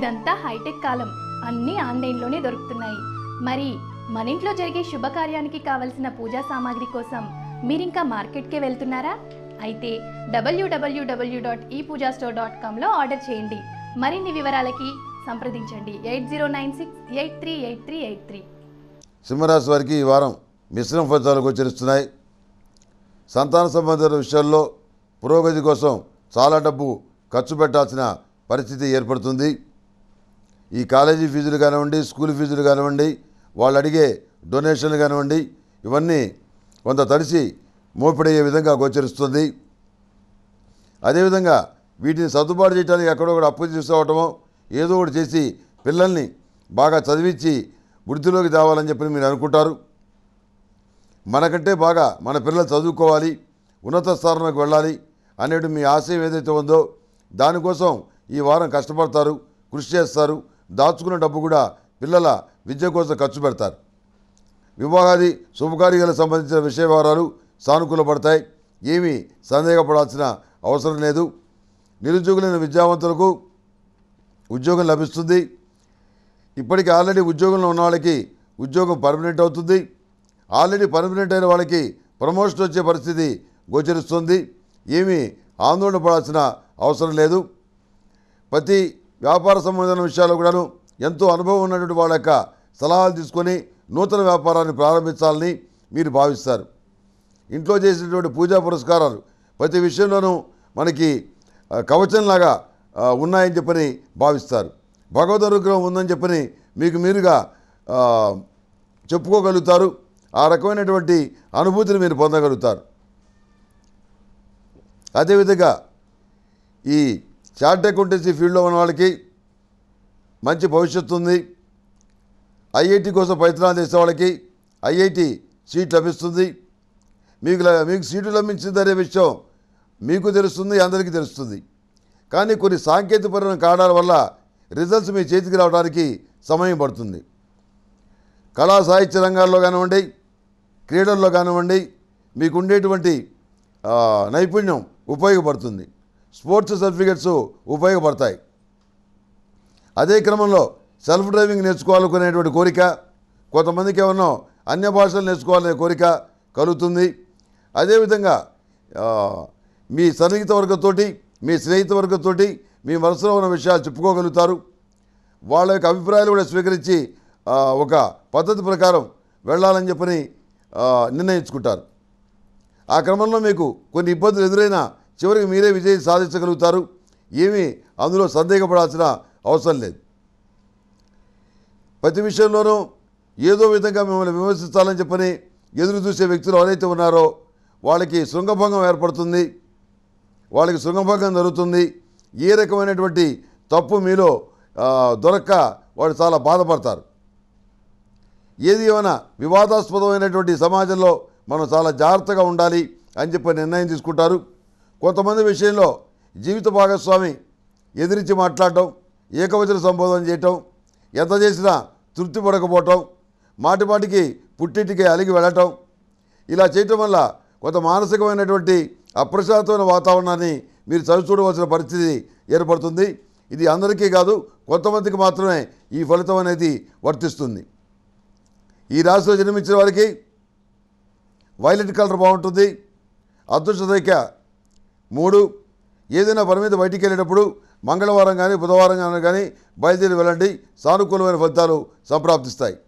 ఇదంతా హైటెక్ కాలం అన్నీ ఆన్లైన్లోనే దొరుకుతున్నాయి మరి మన ఇంట్లో జరిగే శుభకార్యానికి కావలసిన పూజా సామాగ్రి కోసం మీరింకా మార్కెట్కే వెళ్తున్నారా అయితే W W W dot E Pooja store dot కామ్లో ఆర్డర్ చేయండి మరిన్ని వివరాలకి సంప్రదించండి eight zero nine six eight three eight three eight three సింహరాశి వారికి ఈ వారం మిశ్రమ ఫలితాలు గోచరిస్తున్నాయి సంతాన సంబంధిత విషయాల్లో పురోగతి కోసం చాలా డబ్బు ఖర్చు పెట్టాల్సిన పరిస్థితి ఏర్పడుతుంది ఈ కాలేజీ ఫీజులు కానివ్వండి స్కూల్ ఫీజులు కానివ్వండి వాళ్ళు అడిగే డొనేషన్లు కానివ్వండి ఇవన్నీ కొంత తడిసి మోపిడయ్యే విధంగా గోచరిస్తుంది అదేవిధంగా వీటిని సర్దుబాటు చేయడానికి ఎక్కడో ఒకటి అప్పు తీసుకోవటమో ఏదో ఒకటి చేసి పిల్లల్ని బాగా చదివించి వృద్ధిలోకి తేవాలని చెప్పి మీరు అనుకుంటారు మనకంటే బాగా మన పిల్లలు చదువుకోవాలి ఉన్నత స్థానంలోకి వెళ్ళాలి అనేటువంటి మీ ఆశయం ఏదైతే ఉందో దానికోసం ఈ వారం కష్టపడతారు కృషి చేస్తారు దాచుకున్న డబ్బు కూడా పిల్లల విద్య కోసం ఖర్చు పెడతారు వివాహాది శుభకార్యాలకు సంబంధించిన విషయ వివరాలు సానుకూల పడతాయి ఏమీ సందేహపడాల్సిన అవసరం లేదు నిరుద్యోగులైన విద్యావంతులకు ఉద్యోగం లభిస్తుంది ఇప్పటికీ ఆల్రెడీ ఉద్యోగంలో ఉన్న వాళ్ళకి ఉద్యోగం పర్మనెంట్ అవుతుంది ఆల్రెడీ పర్మనెంట్ అయిన వాళ్ళకి ప్రమోషన్ వచ్చే పరిస్థితి గోచరిస్తుంది ఏమీ ఆందోళన పడాల్సిన అవసరం లేదు ప్రతి వ్యాపార సంబంధమైన విషయాలు కూడాను ఎంతో అనుభవం ఉన్నటువంటి వాళ్ళ యొక్క సలహాలు తీసుకొని నూతన వ్యాపారాన్ని ప్రారంభించాలని మీరు భావిస్తారు ఇంట్లో చేసినటువంటి పూజా పురస్కారాలు ప్రతి విషయంలోనూ మనకి కవచంలాగా ఉన్నాయని చెప్పని భావిస్తారు భగవద్ అనుగ్రహం ఉందని చెప్పని మీకు మీరుగా చెప్పుకోగలుగుతారు ఆ రకమైనటువంటి అనుభూతిని మీరు పొందగలుగుతారు అదేవిధంగా ఈ చార్ట్ అకౌంటెన్సీ ఫీల్డ్లో ఉన్న వాళ్ళకి మంచి భవిష్యత్తు ఉంది ఐఐటి కోసం ప్రయత్నాలు చేసే వాళ్ళకి ఐఐటి సీట్ లభిస్తుంది మీకు మీకు సీటు లభించిందనే విషయం మీకు తెలుస్తుంది అందరికీ తెలుస్తుంది కానీ కొన్ని సాంకేతికపరమైన కారణాల వల్ల రిజల్ట్స్ మీ చేతికి రావడానికి సమయం పడుతుంది కళా సాహిత్య రంగాల్లో కానివ్వండి క్రీడల్లో కానివ్వండి మీకుండేటువంటి నైపుణ్యం ఉపయోగపడుతుంది స్పోర్ట్స్ సర్టిఫికెట్స్ ఉపయోగపడతాయి అదే క్రమంలో సెల్ఫ్ డ్రైవింగ్ నేర్చుకోవాలనుకునేటువంటి కోరిక కొంతమందికి ఏమన్నా అన్య భాషలు నేర్చుకోవాలనే కోరిక కలుగుతుంది అదేవిధంగా మీ సన్నిహిత వర్గంతో మీ స్నేహిత వర్గంతో మీ మనసులో ఉన్న విషయాలు చెప్పుకోగలుగుతారు వాళ్ళ యొక్క అభిప్రాయాలు కూడా స్వీకరించి ఒక పద్ధతి ప్రకారం వెళ్ళాలని చెప్పని నిర్ణయించుకుంటారు ఆ క్రమంలో మీకు కొన్ని ఇబ్బందులు ఎదురైనా చివరికి మీరే విజయం సాధించగలుగుతారు ఏమీ అందులో సందేహపడాల్సిన అవసరం లేదు ప్రతి విషయంలోనూ ఏదో విధంగా మిమ్మల్ని విమర్శించాలని చెప్పని ఎదురు చూసే వ్యక్తులు ఎవరైతే ఉన్నారో వాళ్ళకి శృంగభంగం ఏర్పడుతుంది వాళ్ళకి శృంగభంగం జరుగుతుంది ఏ రకమైనటువంటి తప్పు మీలో దొరక్క వాళ్ళు చాలా బాధపడతారు ఏది ఏమైనా వివాదాస్పదమైనటువంటి సమాజంలో మనం చాలా జాగ్రత్తగా ఉండాలి అని చెప్పి నిర్ణయం తీసుకుంటారు కొంతమంది విషయంలో జీవిత భాగస్వామి ఎదిరించి మాట్లాడటం ఏకవచన సంబోధన చేయటం ఎంత చేసినా తృప్తి పడకపోవటం మాటిమాటికి పుట్టింటికి అలిగి వెళ్ళటం ఇలా చేయటం వల్ల కొంత మానసికమైనటువంటి అప్రశాంతమైన వాతావరణాన్ని మీరు చదువుచూడవలసిన పరిస్థితి ఏర్పడుతుంది ఇది అందరికీ కాదు కొంతమందికి మాత్రమే ఈ ఫలితం అనేది వర్తిస్తుంది ఈ రాశిలో జన్మించిన వారికి వైలెట్ కలర్ బాగుంటుంది అదృష్టదైక్య మూడు ఏదైనా పని మీద బయటికి వెళ్ళేటప్పుడు మంగళవారం కానీ బుధవారం కానీ బయలుదేరి వెళ్ళండి సానుకూలమైన ఫలితాలు సంప్రాప్తిస్తాయి